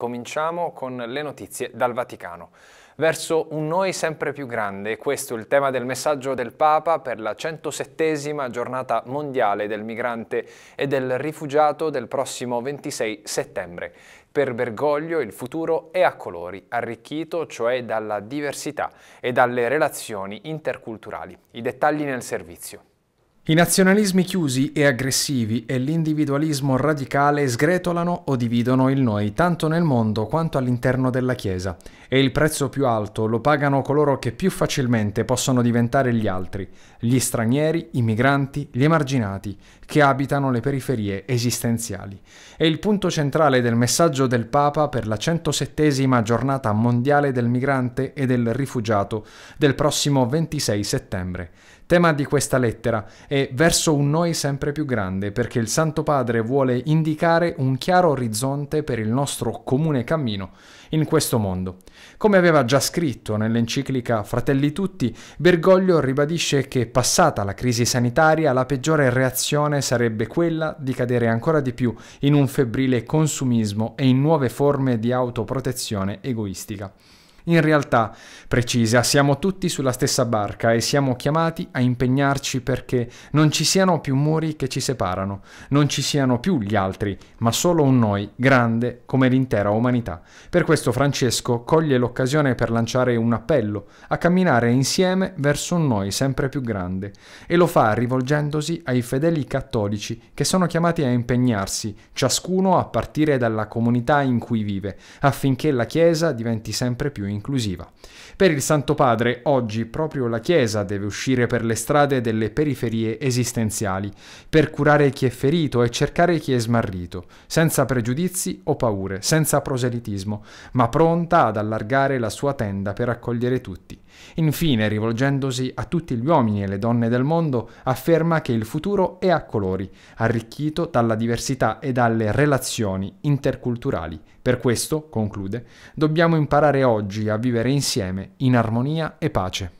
Cominciamo con le notizie dal Vaticano. Verso un noi sempre più grande, questo è il tema del messaggio del Papa per la 107 giornata mondiale del migrante e del rifugiato del prossimo 26 settembre. Per Bergoglio il futuro è a colori, arricchito cioè dalla diversità e dalle relazioni interculturali. I dettagli nel servizio. I nazionalismi chiusi e aggressivi e l'individualismo radicale sgretolano o dividono il noi tanto nel mondo quanto all'interno della Chiesa e il prezzo più alto lo pagano coloro che più facilmente possono diventare gli altri, gli stranieri, i migranti, gli emarginati, che abitano le periferie esistenziali. È il punto centrale del messaggio del Papa per la 107 giornata mondiale del migrante e del rifugiato del prossimo 26 settembre. Tema di questa lettera è verso un noi sempre più grande, perché il Santo Padre vuole indicare un chiaro orizzonte per il nostro comune cammino in questo mondo. Come aveva già scritto nell'enciclica Fratelli Tutti, Bergoglio ribadisce che passata la crisi sanitaria la peggiore reazione sarebbe quella di cadere ancora di più in un febbrile consumismo e in nuove forme di autoprotezione egoistica. In realtà, precisa, siamo tutti sulla stessa barca e siamo chiamati a impegnarci perché non ci siano più muri che ci separano, non ci siano più gli altri, ma solo un noi, grande come l'intera umanità. Per questo Francesco coglie l'occasione per lanciare un appello a camminare insieme verso un noi sempre più grande e lo fa rivolgendosi ai fedeli cattolici che sono chiamati a impegnarsi, ciascuno a partire dalla comunità in cui vive, affinché la Chiesa diventi sempre più inclusiva. Per il Santo Padre oggi proprio la Chiesa deve uscire per le strade delle periferie esistenziali, per curare chi è ferito e cercare chi è smarrito, senza pregiudizi o paure, senza proselitismo, ma pronta ad allargare la sua tenda per accogliere tutti. Infine, rivolgendosi a tutti gli uomini e le donne del mondo, afferma che il futuro è a colori, arricchito dalla diversità e dalle relazioni interculturali. Per questo, conclude, dobbiamo imparare oggi energia a vivere insieme in armonia e pace.